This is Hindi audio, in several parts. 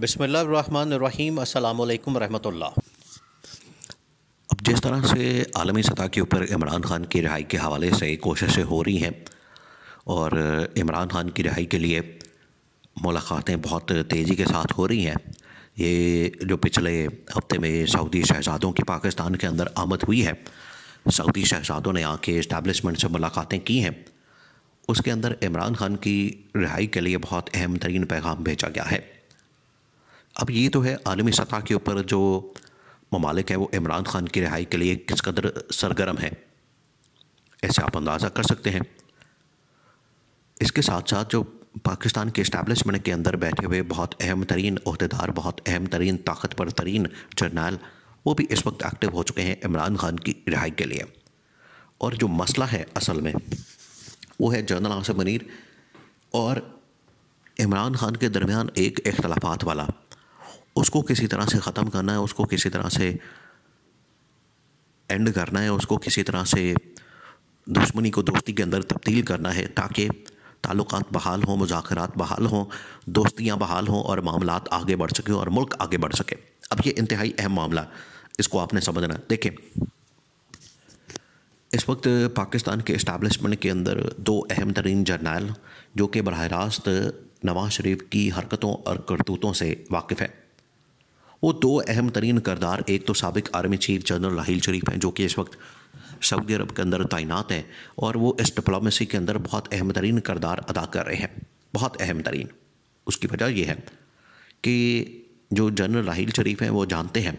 बसमीम अल्लाम अब जिस तरह से आलमी सतह के ऊपर इमरान खान की रिहाई के हवाले से कोशिशें हो रही हैं और इमरान खान की रिहाई के लिए मुलाकातें बहुत तेज़ी के साथ हो रही हैं ये जो पिछले हफ्ते में सऊदी शहजादों की पाकिस्तान के अंदर आमद हुई है सऊदी शहजादों ने यहाँ के से मुलाकातें की हैं उसके अंदर इमरान खान की रिहाई के लिए बहुत अहम तरीन पैगाम भेजा गया है अब ये तो है आलमी सतह के ऊपर जो ममालिक हैं वो इमरान खान की रिहाई के लिए किस कदर सरगर्म है ऐसे आप अंदाज़ा कर सकते हैं इसके साथ साथ जो पाकिस्तान के इस्टेबलिशमेंट के अंदर बैठे हुए बहुत अहम तरीन अहदेदार बहुत अहम तरीन ताकतवर तरीन जर्नल वो भी इस वक्त एक्टिव हो चुके हैं इमरान खान की रिहाई के लिए और जो मसला है असल में वो है जनरल आसम मनीर और इमरान खान के दरमियान एक अख्तलाफात वाला उसको किसी तरह से ख़त्म करना है उसको किसी तरह से एंड करना है उसको किसी तरह से दुश्मनी को दोस्ती के अंदर तब्दील करना है ताकि ताल्लुक बहाल हों मुजाकरात बहाल हों दोस्तियाँ बहाल हों और मामला आगे बढ़ सकें और मुल्क आगे बढ़ सके अब ये इंतहाई अहम मामला इसको आपने समझना देखें इस वक्त पाकिस्तान के इस्टबलिशमेंट के अंदर दो अहम तरीन जर्नैल जो कि बरह रास्त नवाज शरीफ की हरकतों और करतूतों से वाकिफ़ है वो दो अहम तरीन करदार एक तो सबक army chief general Raheel Sharif हैं जो कि इस वक्त सऊदी अरब के अंदर तैनात हैं और वो इस डिप्लोमेसी के अंदर बहुत अहम तरीन करदार अदा कर रहे हैं बहुत अहम तरीन उसकी वजह यह है कि जो जनरल राहील शरीफ हैं वो जानते हैं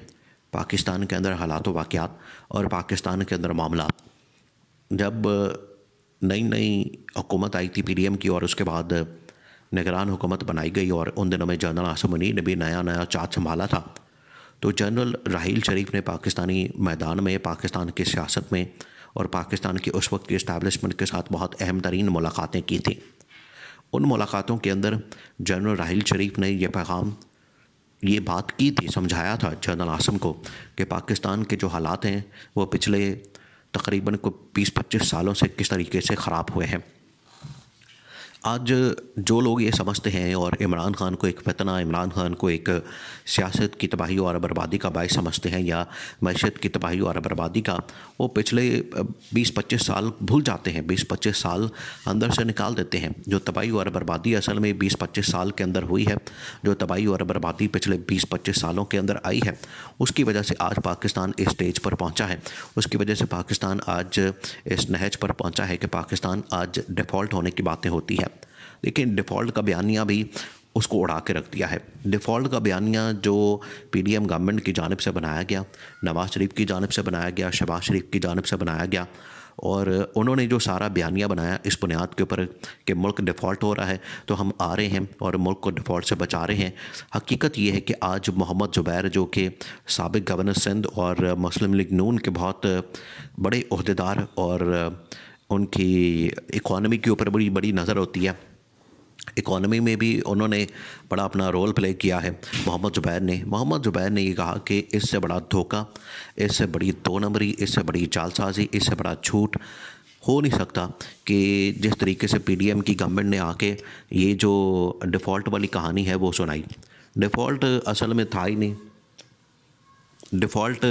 पाकिस्तान के अंदर हालात वाक़ और पाकिस्तान के अंदर मामला जब नई नई हुकूमत आई थी पी डी एम की और उसके बाद निगरान हुकूमत बनाई गई और उन दिनों में जनरल आसम मुनीर ने भी नया नया चार्ज संभाला था तो जनरल राहील शरीफ ने पाकिस्तानी मैदान में पाकिस्तान की सियासत में और पाकिस्तान की उस वक्त की इस्टबलिशमेंट के साथ बहुत अहम तरीन मुलाकातें की थी उन मुलाकातों के अंदर जनरल राहील शरीफ ने यह पैगाम ये बात की थी समझाया था जनरल आसम को कि पाकिस्तान के जो हालात हैं वो पिछले तकरीबन को बीस पच्चीस सालों से किस तरीके से ख़राब हुए हैं आज जो लोग ये समझते हैं और इमरान खान को एक फतना इमरान खान को एक सियासत की तबाही और बर्बादी का बायस समझते हैं या मैशत की तबाही और बर्बादी का वो पिछले 20-25 साल भूल जाते हैं 20-25 साल अंदर से निकाल देते हैं जो तबाही और बर्बादी असल में 20-25 साल के अंदर हुई है जो तबाही और बर्बादी पिछले बीस पच्चीस सालों के अंदर आई है उसकी वजह से आज पाकिस्तान इस स्टेज पर पहुँचा है उसकी वजह से पाकिस्तान आज इस नहज पर पहुँचा है कि पाकिस्तान आज डिफ़ॉल्ट होने की बातें होती हैं लेकिन डिफ़ॉल्ट का बयानिया भी उसको उड़ा के रख दिया है डिफ़ॉल्ट का बयानिया जो पीडीएम गवर्नमेंट की जानब से बनाया गया नवाज़ शरीफ की जानब से बनाया गया शबाज शरीफ की जानब से बनाया गया और उन्होंने जो सारा बयानिया बनाया इस बुनियाद के ऊपर कि मुल्क डिफ़ॉल्ट हो रहा है तो हम आ रहे हैं और मुल्क को डिफ़ॉल्ट से बचा रहे हैं हकीकत ये है कि आज मोहम्मद ज़ुबैर जो कि सबक गवर्नर सिंध और मुस्लिम लीग नून के बहुत बड़े अहदेदार और उनकी इकॉनमी के ऊपर बड़ी बड़ी नज़र होती है इकोनॉमी में भी उन्होंने बड़ा अपना रोल प्ले किया है मोहम्मद जुबैर ने मोहम्मद जुबैर ने ये कहा कि इससे बड़ा धोखा इससे बड़ी दो नंबरी इससे बड़ी जालसाजी इससे बड़ा झूठ हो नहीं सकता कि जिस तरीके से पीडीएम की गवर्नमेंट ने आके ये जो डिफ़ॉल्ट वाली कहानी है वो सुनाई डिफ़ॉल्ट असल में था ही नहीं डिफ़ॉल्ट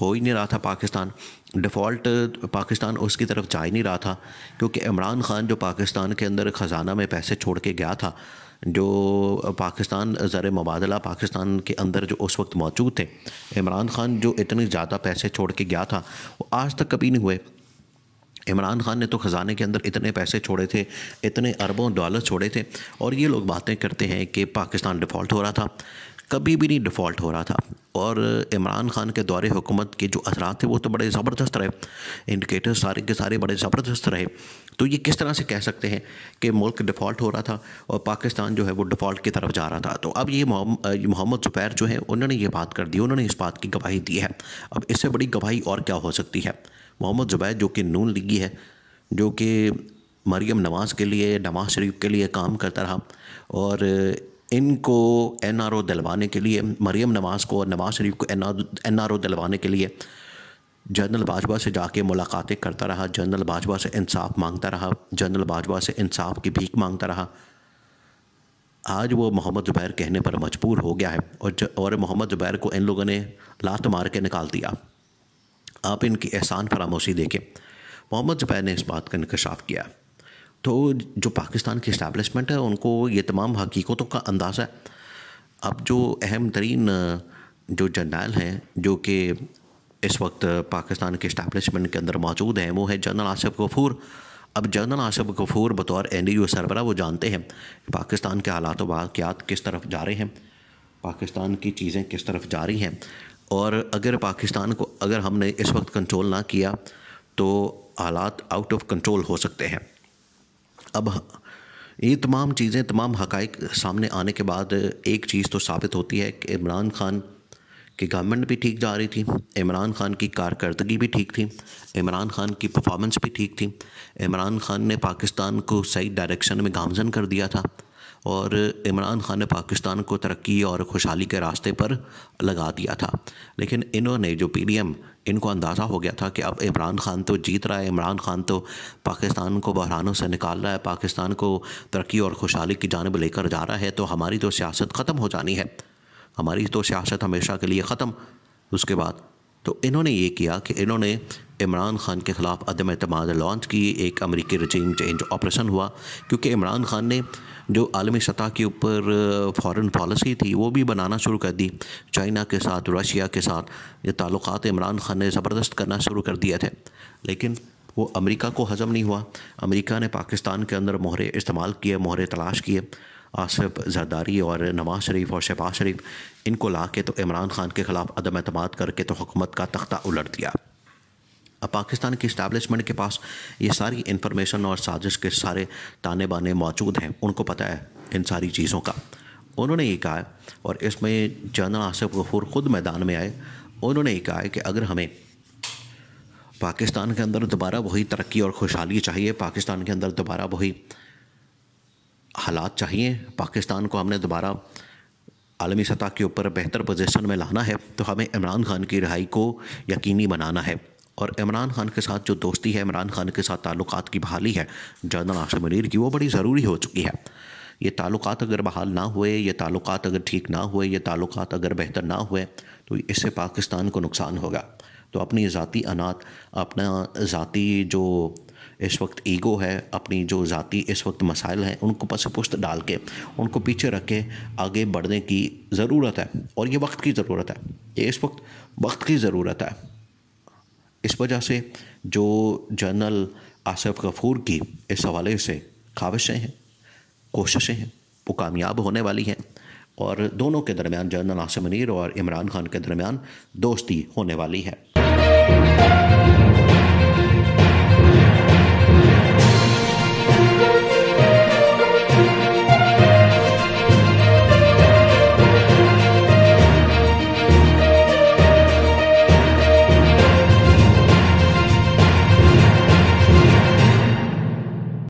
हो ही नहीं रहा था पाकिस्तान डिफ़ॉल्ट पाकिस्तान उसकी तरफ जा ही नहीं रहा था क्योंकि इमरान ख़ान जो पाकिस्तान के अंदर ख़जाना में पैसे छोड़ के गया था जो पाकिस्तान ज़र मुबादला पाकिस्तान के अंदर जो उस वक्त मौजूद थे इमरान ख़ान जो इतने ज़्यादा पैसे छोड़ के गया था वो आज तक कभी नहीं हुए इमरान खान ने तो ख़जाने के अंदर इतने पैसे छोड़े थे इतने अरबों डॉलर छोड़े थे और ये लोग बातें करते हैं कि पाकिस्तान डिफ़ॉल्ट हो रहा था कभी भी नहीं डिफ़ॉल्ट हो रहा था और इमरान खान के दौरे हुकूमत के जो असरा थे वो तो बड़े ज़बरदस्त रहे इंडिकेटर्स सारे के सारे बड़े ज़बरदस्त रहे तो ये किस तरह से कह सकते हैं कि मुल्क डिफ़ॉल्ट हो रहा था और पाकिस्तान जो है वो डिफ़ॉल्ट की तरफ जा रहा था तो अब ये मोहम्मद ज़ुबैर जो है उन्होंने ये बात कर दी उन्होंने इस बात की गवाही दी है अब इससे बड़ी गवाही और क्या हो सकती है मोहम्मद ज़ुबैर जो कि नून लीगी है जो कि मरियम नवाज़ के लिए नवाज शरीफ के लिए काम करता रहा और इनको एन आर ओ दिलवाने के लिए मरीम नवाज को और नवाज शरीफ को एन आर ओ दिलवाने के लिए जनरल बाजवा से जाके मुलाकातें करता रहा जनरल बाजवा से इंसाफ मांगता रहा जनरल बाजवा से इंसाफ की भीख मांगता रहा आज वो मोहम्मद ज़ुबैर कहने पर मजबूर हो गया है और ज, और मोहम्मद ज़ुबैर को इन लोगों ने लात मार के निकाल दिया आप इनकी एहसान फरामोशी देखें मोहम्मद ज़ुबैर ने इस बात का इंकशाफ किया तो जो पाकिस्तान की इस्टेबलिशमेंट है उनको ये तमाम हकीकतों का अंदाज़ है अब जो अहम तरीन जो जनरल हैं जो कि इस वक्त पाकिस्तान के इस्टेबलिशमेंट के अंदर मौजूद हैं वो है जनरल आसफ़ गफूर अब जनरल आसफ़ गफूर बतौर एन डी सरबरा वो जानते हैं पाकिस्तान के हालात वाक़ात किस तरफ जा रहे हैं पाकिस्तान की चीज़ें किस तरफ जा रही हैं और अगर पाकिस्तान को अगर हमने इस वक्त कंट्रोल ना किया तो हालात आउट ऑफ कंट्रोल हो सकते हैं अब ये तमाम चीज़ें तमाम हकाइक सामने आने के बाद एक चीज़ तो साबित होती है कि इमरान खान की गवर्नमेंट भी ठीक जा रही थी इमरान खान की कारकर्दगी भी ठीक थी इमरान खान की परफॉर्मेंस भी ठीक थी इमरान खान ने पाकिस्तान को सही डायरेक्शन में गामजन कर दिया था और इमरान खान ने पाकिस्तान को तरक्की और खुशहाली के रास्ते पर लगा दिया था लेकिन इन्होंने जो पी डी एम इनको अंदाज़ा हो गया था कि अब इमरान खान तो जीत रहा है इमरान खान तो पाकिस्तान को बहरानों से निकाल रहा है पाकिस्तान को तरक्की और खुशहाली की जानब लेकर जा रहा है तो हमारी तो सियासत ख़त्म हो जानी है हमारी तो सियासत हमेशा के लिए ख़त्म उसके बाद तो इन्होंने ये किया कि इन्होंने इमरान खान के ख़िलाफ़ अदम अतमाद लॉन्च की एक अमरीकी रजीम चेंज ऑपरेशन हुआ क्योंकि इमरान खान ने जो आलमी सतह के ऊपर फॉरेन पॉलिसी थी वो भी बनाना शुरू कर दी चाइना के साथ रशिया के साथ ये ताल्लुकात इमरान खान ने ज़बरदस्त करना शुरू कर दिए थे लेकिन वो अमेरिका को हज़म नहीं हुआ अमेरिका ने पाकिस्तान के अंदर मोहरे इस्तेमाल किए मोहरे तलाश किए आसफ जरदारी और नवाज शरीफ और शहबाज शरीफ इनको ला के तो इमरान खान के ख़िलाफ़ अदम अतमाद करके तो हुकूमत का तख्ता उलट दिया अब पाकिस्तान की इस्टेबलिशमेंट के पास ये सारी इन्फॉर्मेशन और साजिश के सारे ताने बाने मौजूद हैं उनको पता है इन सारी चीज़ों का उन्होंने ये कहा और इसमें जनरल आसफ़ गफूर ख़ुद मैदान में आए उन्होंने ये कहा कि अगर हमें पाकिस्तान के अंदर दोबारा वही तरक्की और खुशहाली चाहिए पाकिस्तान के अंदर दोबारा वही हालात चाहिए पाकिस्तान को हमने दोबारा आलमी सतह के ऊपर बेहतर पोजीशन में लाना है तो हमें इमरान खान की रिहाई को यकीनी बनाना है और इमरान खान के साथ जो दोस्ती है इमरान खान के साथ ताल्लुक की बहाली है जनरल आसम मनीर की वो बड़ी ज़रूरी हो चुकी है ये ताल्लुक अगर बहाल ना हुए ये ताल्लुक अगर ठीक ना हुए ये ताल्लुक अगर बेहतर ना हुए तो इससे पाकिस्तान को नुकसान होगा तो अपनी ज़ाती अनात अपना ज़ाती जो इस वक्त ईगो है अपनी जो ज़ाती इस वक्त मसाइल हैं उनको पस पुस्त डाल के उनको पीछे रख के आगे बढ़ने की ज़रूरत है और ये वक्त की ज़रूरत है ये इस वक्त वक्त की ज़रूरत है इस वजह से जो जनरल आसफ गफूर की इस हवाले से ख्वाहिशें हैं कोशिशें हैं वो कामयाब होने वाली हैं और दोनों के दरमियान जनरल आसिम मनीर और इमरान खान के दरमियान दोस्ती होने वाली है